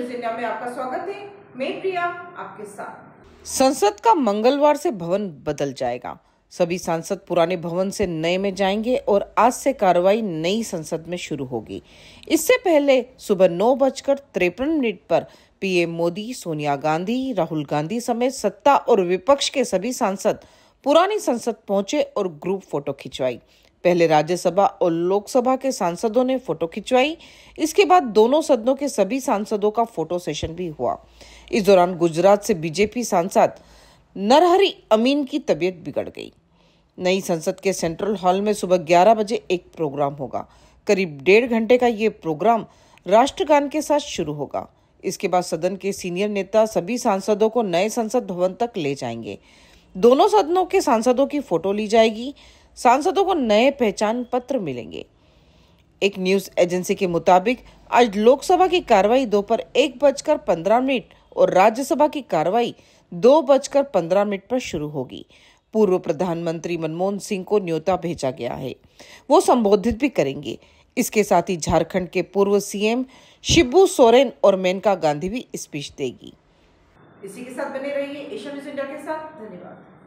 news India में आपका स्वागत है मैं प्रिया आपके साथ संसद का मंगलवार से भवन बदल जाएगा सभी सांसद पुराने भवन से नए में जाएंगे और आज से कार्रवाई नई संसद में शुरू होगी इससे पहले सुबह नौ बजकर तिरपन मिनट पर पीएम मोदी सोनिया गांधी राहुल गांधी समेत सत्ता और विपक्ष के सभी सांसद पुरानी संसद पहुंचे और ग्रुप फोटो खिंचवाई पहले राज्यसभा और लोकसभा के सांसदों ने फोटो खिंचवाई इसके बाद दोनों सदनों के सभी सांसदों का फोटो सेशन भी हुआ इस दौरान गुजरात से बीजेपी सांसद नरहरी अमीन की तबीयत बिगड़ गई नई संसद के सेंट्रल हॉल में सुबह 11 बजे एक प्रोग्राम होगा करीब डेढ़ घंटे का ये प्रोग्राम राष्ट्रगान के साथ शुरू होगा इसके बाद सदन के सीनियर नेता सभी सांसदों को नए संसद भवन तक ले जाएंगे दोनों सदनों के सांसदों की फोटो ली जाएगी सांसदों को नए पहचान पत्र मिलेंगे एक न्यूज एजेंसी के मुताबिक आज लोकसभा की कार्रवाई दोपहर एक बजकर पंद्रह मिनट और राज्यसभा की कार्रवाई दो बजकर पंद्रह मिनट पर शुरू होगी पूर्व प्रधानमंत्री मनमोहन सिंह को न्योता भेजा गया है वो संबोधित भी करेंगे इसके साथ ही झारखंड के पूर्व सीएम शिबू सोरेन और मेनका गांधी भी स्पीच देगी इसी के साथ बने रहिए एशिया न्यूज इंडिया के साथ धन्यवाद